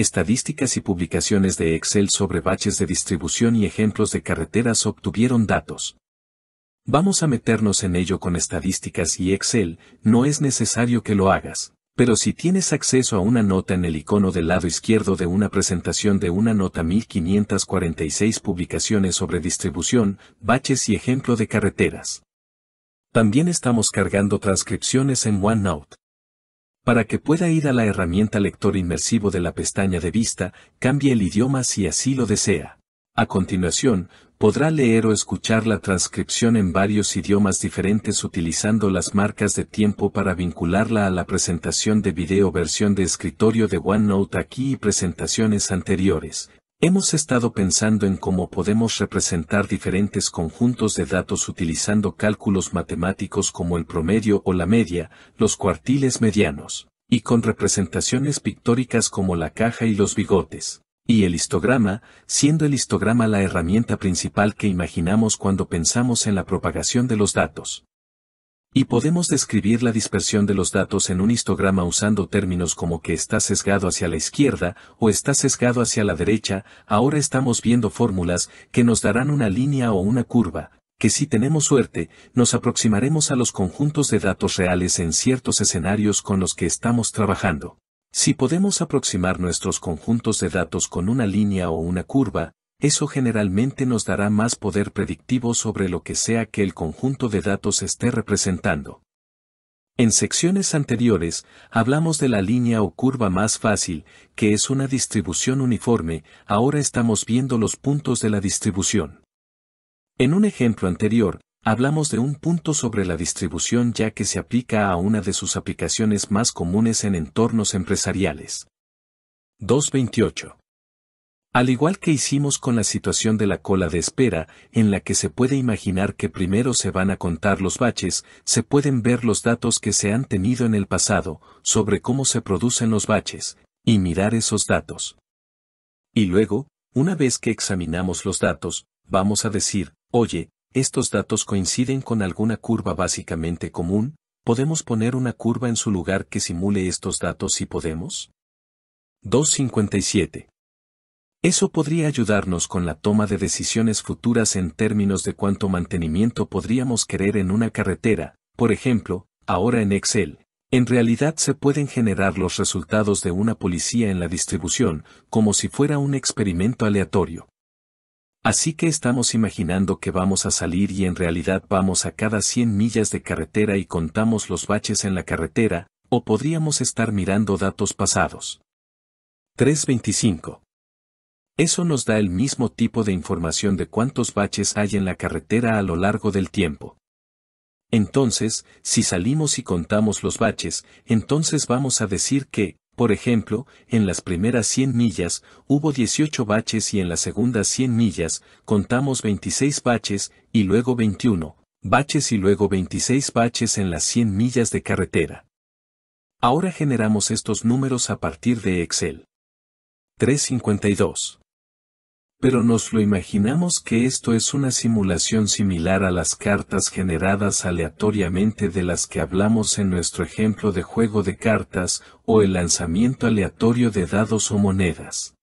Estadísticas y publicaciones de Excel sobre baches de distribución y ejemplos de carreteras obtuvieron datos. Vamos a meternos en ello con estadísticas y Excel, no es necesario que lo hagas, pero si tienes acceso a una nota en el icono del lado izquierdo de una presentación de una nota 1546 publicaciones sobre distribución, baches y ejemplo de carreteras. También estamos cargando transcripciones en OneNote. Para que pueda ir a la herramienta lector inmersivo de la pestaña de vista, cambie el idioma si así lo desea. A continuación, podrá leer o escuchar la transcripción en varios idiomas diferentes utilizando las marcas de tiempo para vincularla a la presentación de video versión de escritorio de OneNote aquí y presentaciones anteriores, Hemos estado pensando en cómo podemos representar diferentes conjuntos de datos utilizando cálculos matemáticos como el promedio o la media, los cuartiles medianos, y con representaciones pictóricas como la caja y los bigotes, y el histograma, siendo el histograma la herramienta principal que imaginamos cuando pensamos en la propagación de los datos. Y podemos describir la dispersión de los datos en un histograma usando términos como que está sesgado hacia la izquierda o está sesgado hacia la derecha, ahora estamos viendo fórmulas que nos darán una línea o una curva, que si tenemos suerte, nos aproximaremos a los conjuntos de datos reales en ciertos escenarios con los que estamos trabajando. Si podemos aproximar nuestros conjuntos de datos con una línea o una curva, eso generalmente nos dará más poder predictivo sobre lo que sea que el conjunto de datos esté representando. En secciones anteriores, hablamos de la línea o curva más fácil, que es una distribución uniforme, ahora estamos viendo los puntos de la distribución. En un ejemplo anterior, hablamos de un punto sobre la distribución ya que se aplica a una de sus aplicaciones más comunes en entornos empresariales. 228. Al igual que hicimos con la situación de la cola de espera, en la que se puede imaginar que primero se van a contar los baches, se pueden ver los datos que se han tenido en el pasado sobre cómo se producen los baches, y mirar esos datos. Y luego, una vez que examinamos los datos, vamos a decir, oye, estos datos coinciden con alguna curva básicamente común, ¿podemos poner una curva en su lugar que simule estos datos si podemos? 257. Eso podría ayudarnos con la toma de decisiones futuras en términos de cuánto mantenimiento podríamos querer en una carretera, por ejemplo, ahora en Excel. En realidad se pueden generar los resultados de una policía en la distribución, como si fuera un experimento aleatorio. Así que estamos imaginando que vamos a salir y en realidad vamos a cada 100 millas de carretera y contamos los baches en la carretera, o podríamos estar mirando datos pasados. 325. Eso nos da el mismo tipo de información de cuántos baches hay en la carretera a lo largo del tiempo. Entonces, si salimos y contamos los baches, entonces vamos a decir que, por ejemplo, en las primeras 100 millas hubo 18 baches y en las segundas 100 millas contamos 26 baches y luego 21 baches y luego 26 baches en las 100 millas de carretera. Ahora generamos estos números a partir de Excel. 352 pero nos lo imaginamos que esto es una simulación similar a las cartas generadas aleatoriamente de las que hablamos en nuestro ejemplo de juego de cartas o el lanzamiento aleatorio de dados o monedas.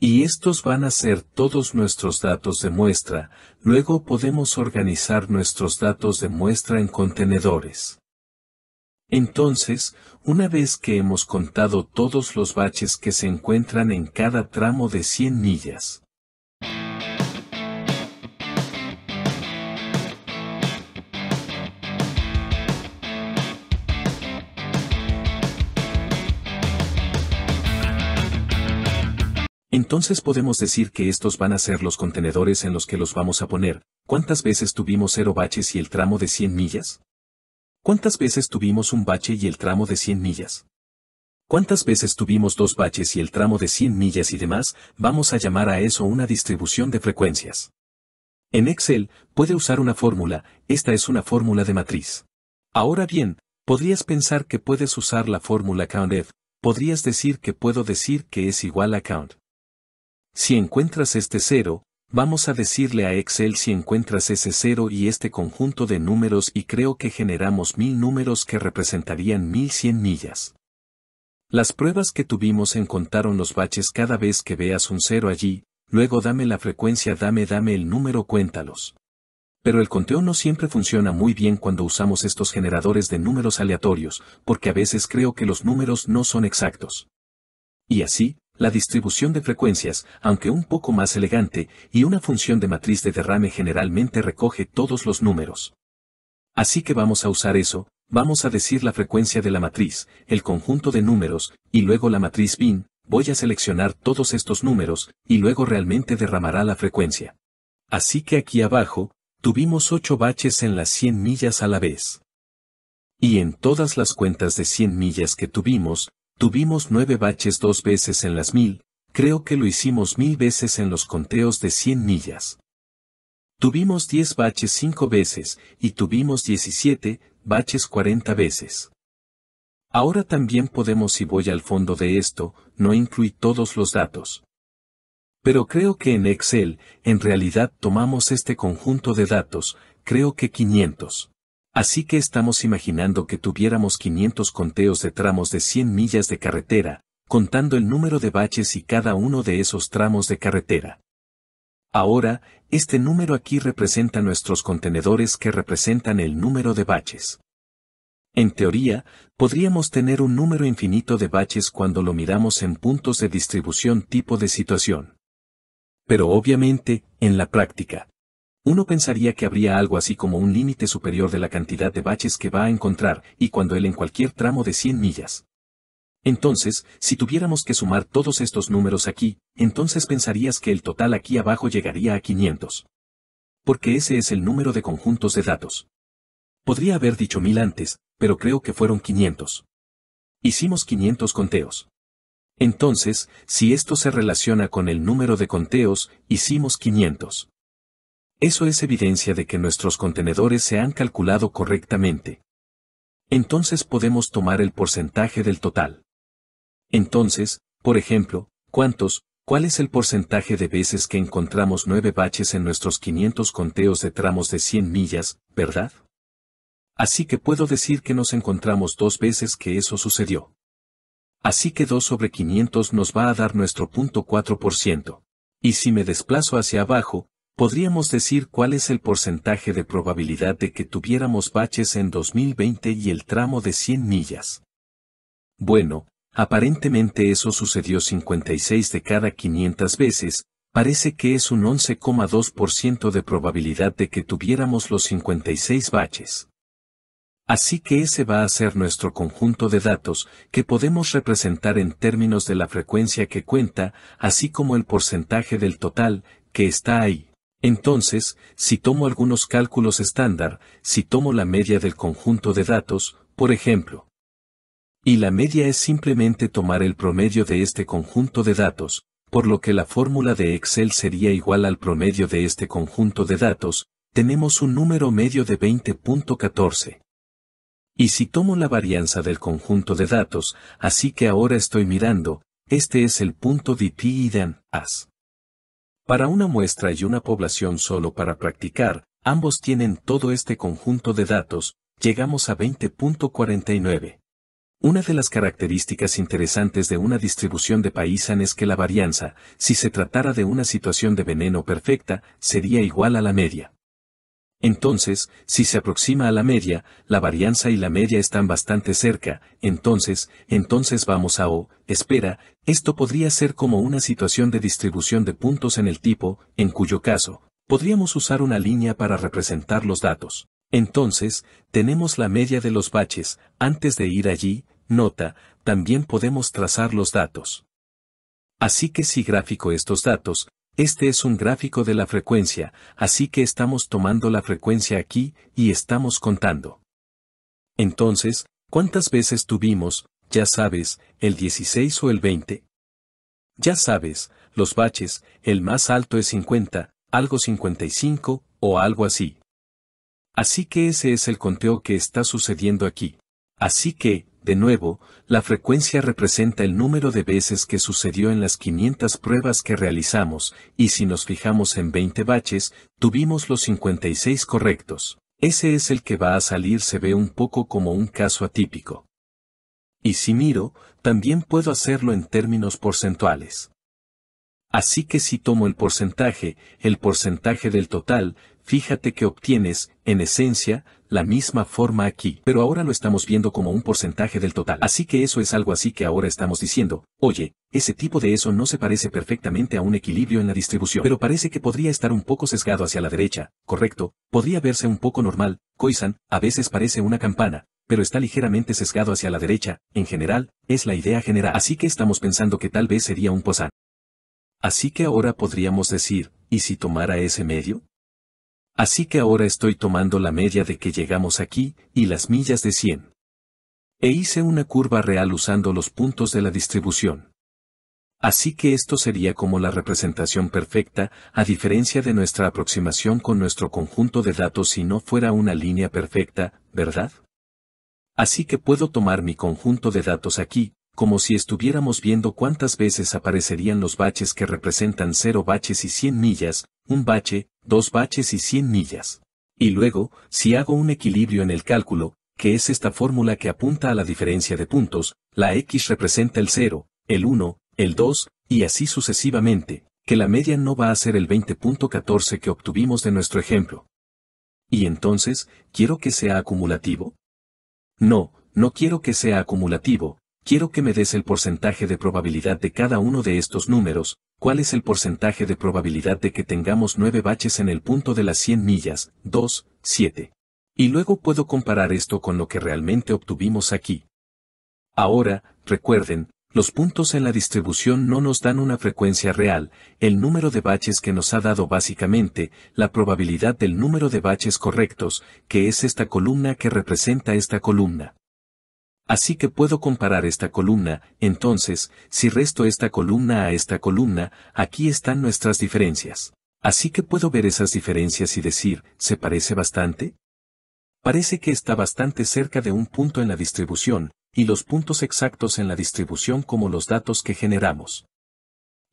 Y estos van a ser todos nuestros datos de muestra, luego podemos organizar nuestros datos de muestra en contenedores. Entonces, una vez que hemos contado todos los baches que se encuentran en cada tramo de 100 millas, Entonces podemos decir que estos van a ser los contenedores en los que los vamos a poner. ¿Cuántas veces tuvimos cero baches y el tramo de 100 millas? ¿Cuántas veces tuvimos un bache y el tramo de 100 millas? ¿Cuántas veces tuvimos dos baches y el tramo de 100 millas y demás? Vamos a llamar a eso una distribución de frecuencias. En Excel, puede usar una fórmula, esta es una fórmula de matriz. Ahora bien, podrías pensar que puedes usar la fórmula COUNTF, podrías decir que puedo decir que es igual a COUNT. Si encuentras este cero, Vamos a decirle a Excel si encuentras ese cero y este conjunto de números y creo que generamos mil números que representarían mil cien millas. Las pruebas que tuvimos en contaron los baches cada vez que veas un cero allí, luego dame la frecuencia, dame, dame el número, cuéntalos. Pero el conteo no siempre funciona muy bien cuando usamos estos generadores de números aleatorios, porque a veces creo que los números no son exactos. Y así, la distribución de frecuencias, aunque un poco más elegante, y una función de matriz de derrame generalmente recoge todos los números. Así que vamos a usar eso, vamos a decir la frecuencia de la matriz, el conjunto de números, y luego la matriz bin, voy a seleccionar todos estos números, y luego realmente derramará la frecuencia. Así que aquí abajo, tuvimos 8 baches en las 100 millas a la vez. Y en todas las cuentas de 100 millas que tuvimos, Tuvimos nueve baches dos veces en las mil, creo que lo hicimos mil veces en los conteos de 100 millas. Tuvimos diez baches cinco veces, y tuvimos 17 baches 40 veces. Ahora también podemos si voy al fondo de esto, no incluí todos los datos. Pero creo que en Excel, en realidad tomamos este conjunto de datos, creo que 500. Así que estamos imaginando que tuviéramos 500 conteos de tramos de 100 millas de carretera, contando el número de baches y cada uno de esos tramos de carretera. Ahora, este número aquí representa nuestros contenedores que representan el número de baches. En teoría, podríamos tener un número infinito de baches cuando lo miramos en puntos de distribución tipo de situación. Pero obviamente, en la práctica, uno pensaría que habría algo así como un límite superior de la cantidad de baches que va a encontrar y cuando él en cualquier tramo de 100 millas. Entonces, si tuviéramos que sumar todos estos números aquí, entonces pensarías que el total aquí abajo llegaría a 500. Porque ese es el número de conjuntos de datos. Podría haber dicho mil antes, pero creo que fueron 500. Hicimos 500 conteos. Entonces, si esto se relaciona con el número de conteos, hicimos 500. Eso es evidencia de que nuestros contenedores se han calculado correctamente. Entonces podemos tomar el porcentaje del total. Entonces, por ejemplo, ¿cuántos, cuál es el porcentaje de veces que encontramos nueve baches en nuestros 500 conteos de tramos de 100 millas, verdad? Así que puedo decir que nos encontramos dos veces que eso sucedió. Así que 2 sobre 500 nos va a dar nuestro punto Y si me desplazo hacia abajo, podríamos decir cuál es el porcentaje de probabilidad de que tuviéramos baches en 2020 y el tramo de 100 millas. Bueno, aparentemente eso sucedió 56 de cada 500 veces, parece que es un 11,2% de probabilidad de que tuviéramos los 56 baches. Así que ese va a ser nuestro conjunto de datos que podemos representar en términos de la frecuencia que cuenta, así como el porcentaje del total que está ahí. Entonces, si tomo algunos cálculos estándar, si tomo la media del conjunto de datos, por ejemplo, y la media es simplemente tomar el promedio de este conjunto de datos, por lo que la fórmula de Excel sería igual al promedio de este conjunto de datos, tenemos un número medio de 20.14. Y si tomo la varianza del conjunto de datos, así que ahora estoy mirando, este es el punto de as. Para una muestra y una población solo para practicar, ambos tienen todo este conjunto de datos, llegamos a 20.49. Una de las características interesantes de una distribución de Paisan es que la varianza, si se tratara de una situación de veneno perfecta, sería igual a la media. Entonces, si se aproxima a la media, la varianza y la media están bastante cerca, entonces, entonces vamos a O, espera, esto podría ser como una situación de distribución de puntos en el tipo, en cuyo caso, podríamos usar una línea para representar los datos. Entonces, tenemos la media de los baches, antes de ir allí, nota, también podemos trazar los datos. Así que si gráfico estos datos, este es un gráfico de la frecuencia, así que estamos tomando la frecuencia aquí y estamos contando. Entonces, ¿cuántas veces tuvimos, ya sabes, el 16 o el 20? Ya sabes, los baches, el más alto es 50, algo 55 o algo así. Así que ese es el conteo que está sucediendo aquí. Así que, de nuevo, la frecuencia representa el número de veces que sucedió en las 500 pruebas que realizamos, y si nos fijamos en 20 baches, tuvimos los 56 correctos. Ese es el que va a salir se ve un poco como un caso atípico. Y si miro, también puedo hacerlo en términos porcentuales. Así que si tomo el porcentaje, el porcentaje del total, fíjate que obtienes, en esencia, la misma forma aquí, pero ahora lo estamos viendo como un porcentaje del total. Así que eso es algo así que ahora estamos diciendo, oye, ese tipo de eso no se parece perfectamente a un equilibrio en la distribución, pero parece que podría estar un poco sesgado hacia la derecha, correcto, podría verse un poco normal, Coisan, a veces parece una campana, pero está ligeramente sesgado hacia la derecha, en general, es la idea general. Así que estamos pensando que tal vez sería un posán. Así que ahora podríamos decir, ¿y si tomara ese medio? Así que ahora estoy tomando la media de que llegamos aquí, y las millas de 100. E hice una curva real usando los puntos de la distribución. Así que esto sería como la representación perfecta, a diferencia de nuestra aproximación con nuestro conjunto de datos si no fuera una línea perfecta, ¿verdad? Así que puedo tomar mi conjunto de datos aquí, como si estuviéramos viendo cuántas veces aparecerían los baches que representan 0 baches y 100 millas, un bache, dos baches y 100 millas. Y luego, si hago un equilibrio en el cálculo, que es esta fórmula que apunta a la diferencia de puntos, la x representa el 0, el 1, el 2, y así sucesivamente, que la media no va a ser el 20.14 que obtuvimos de nuestro ejemplo. ¿Y entonces, quiero que sea acumulativo? No, no quiero que sea acumulativo, quiero que me des el porcentaje de probabilidad de cada uno de estos números, ¿Cuál es el porcentaje de probabilidad de que tengamos nueve baches en el punto de las 100 millas? 2, 7. Y luego puedo comparar esto con lo que realmente obtuvimos aquí. Ahora, recuerden, los puntos en la distribución no nos dan una frecuencia real, el número de baches que nos ha dado básicamente, la probabilidad del número de baches correctos, que es esta columna que representa esta columna. Así que puedo comparar esta columna, entonces, si resto esta columna a esta columna, aquí están nuestras diferencias. Así que puedo ver esas diferencias y decir, ¿se parece bastante? Parece que está bastante cerca de un punto en la distribución, y los puntos exactos en la distribución como los datos que generamos.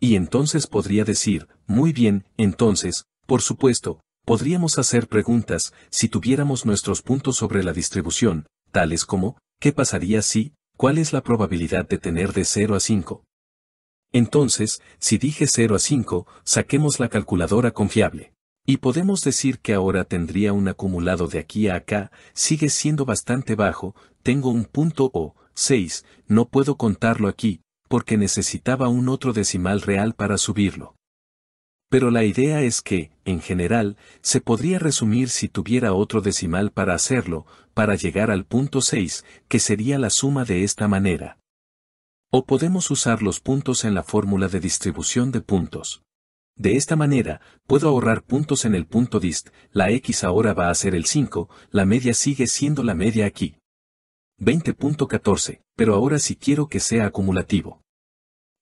Y entonces podría decir, muy bien, entonces, por supuesto, podríamos hacer preguntas si tuviéramos nuestros puntos sobre la distribución, tales como, ¿Qué pasaría si? ¿Cuál es la probabilidad de tener de 0 a 5? Entonces, si dije 0 a 5, saquemos la calculadora confiable. Y podemos decir que ahora tendría un acumulado de aquí a acá, sigue siendo bastante bajo, tengo un punto o 6, no puedo contarlo aquí, porque necesitaba un otro decimal real para subirlo. Pero la idea es que, en general, se podría resumir si tuviera otro decimal para hacerlo, para llegar al punto 6, que sería la suma de esta manera. O podemos usar los puntos en la fórmula de distribución de puntos. De esta manera, puedo ahorrar puntos en el punto dist, la x ahora va a ser el 5, la media sigue siendo la media aquí. 20.14, pero ahora sí quiero que sea acumulativo.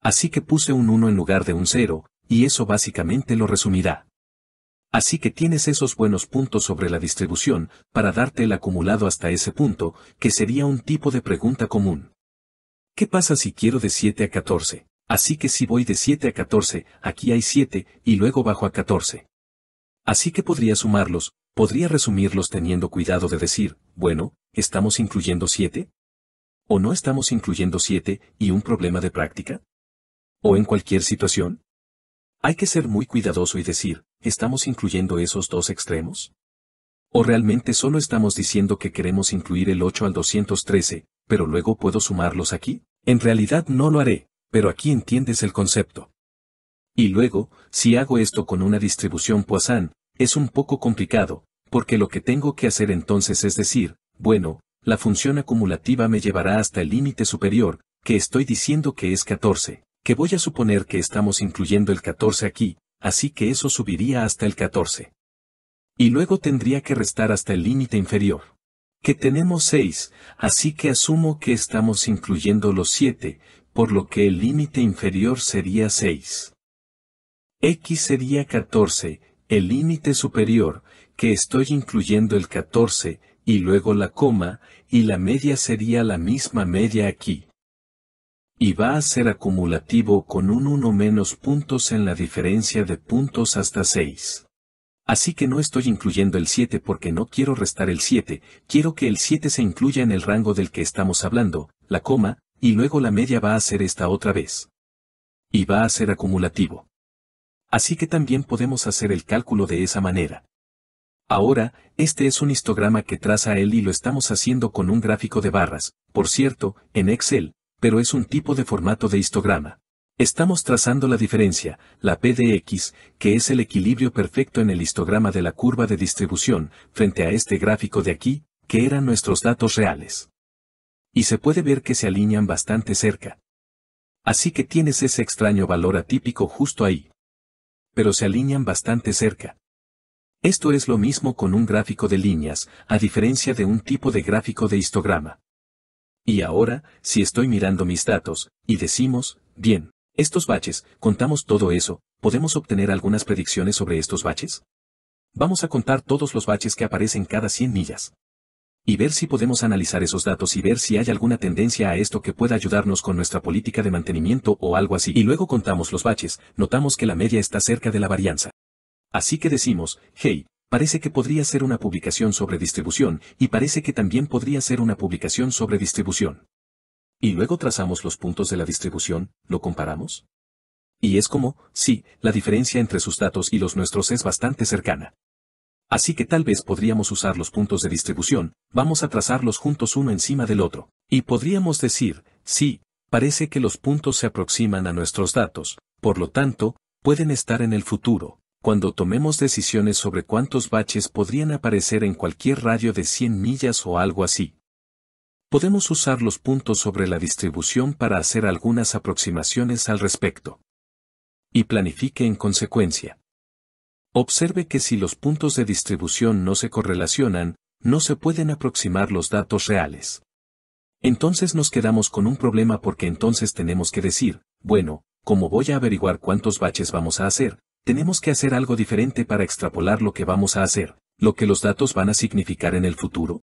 Así que puse un 1 en lugar de un 0, y eso básicamente lo resumirá. Así que tienes esos buenos puntos sobre la distribución para darte el acumulado hasta ese punto, que sería un tipo de pregunta común. ¿Qué pasa si quiero de 7 a 14? Así que si voy de 7 a 14, aquí hay 7 y luego bajo a 14. Así que podría sumarlos, podría resumirlos teniendo cuidado de decir, bueno, ¿estamos incluyendo 7? ¿O no estamos incluyendo 7 y un problema de práctica? ¿O en cualquier situación? Hay que ser muy cuidadoso y decir, ¿estamos incluyendo esos dos extremos? ¿O realmente solo estamos diciendo que queremos incluir el 8 al 213, pero luego puedo sumarlos aquí? En realidad no lo haré, pero aquí entiendes el concepto. Y luego, si hago esto con una distribución Poisson, es un poco complicado, porque lo que tengo que hacer entonces es decir, bueno, la función acumulativa me llevará hasta el límite superior, que estoy diciendo que es 14 que voy a suponer que estamos incluyendo el 14 aquí, así que eso subiría hasta el 14. Y luego tendría que restar hasta el límite inferior. Que tenemos 6, así que asumo que estamos incluyendo los 7, por lo que el límite inferior sería 6. X sería 14, el límite superior, que estoy incluyendo el 14, y luego la coma, y la media sería la misma media aquí y va a ser acumulativo con un 1 menos puntos en la diferencia de puntos hasta 6. Así que no estoy incluyendo el 7 porque no quiero restar el 7, quiero que el 7 se incluya en el rango del que estamos hablando, la coma, y luego la media va a ser esta otra vez. Y va a ser acumulativo. Así que también podemos hacer el cálculo de esa manera. Ahora, este es un histograma que traza él y lo estamos haciendo con un gráfico de barras, por cierto, en Excel, pero es un tipo de formato de histograma. Estamos trazando la diferencia, la P de X, que es el equilibrio perfecto en el histograma de la curva de distribución, frente a este gráfico de aquí, que eran nuestros datos reales. Y se puede ver que se alinean bastante cerca. Así que tienes ese extraño valor atípico justo ahí. Pero se alinean bastante cerca. Esto es lo mismo con un gráfico de líneas, a diferencia de un tipo de gráfico de histograma. Y ahora, si estoy mirando mis datos, y decimos, bien, estos baches, contamos todo eso, ¿podemos obtener algunas predicciones sobre estos baches? Vamos a contar todos los baches que aparecen cada 100 millas. Y ver si podemos analizar esos datos y ver si hay alguna tendencia a esto que pueda ayudarnos con nuestra política de mantenimiento o algo así. Y luego contamos los baches, notamos que la media está cerca de la varianza. Así que decimos, hey, Parece que podría ser una publicación sobre distribución y parece que también podría ser una publicación sobre distribución. Y luego trazamos los puntos de la distribución, ¿lo comparamos? Y es como, sí, la diferencia entre sus datos y los nuestros es bastante cercana. Así que tal vez podríamos usar los puntos de distribución, vamos a trazarlos juntos uno encima del otro. Y podríamos decir, sí, parece que los puntos se aproximan a nuestros datos, por lo tanto, pueden estar en el futuro, cuando tomemos decisiones sobre cuántos baches podrían aparecer en cualquier radio de 100 millas o algo así. Podemos usar los puntos sobre la distribución para hacer algunas aproximaciones al respecto. Y planifique en consecuencia. Observe que si los puntos de distribución no se correlacionan, no se pueden aproximar los datos reales. Entonces nos quedamos con un problema porque entonces tenemos que decir, bueno, ¿cómo voy a averiguar cuántos baches vamos a hacer? Tenemos que hacer algo diferente para extrapolar lo que vamos a hacer, lo que los datos van a significar en el futuro,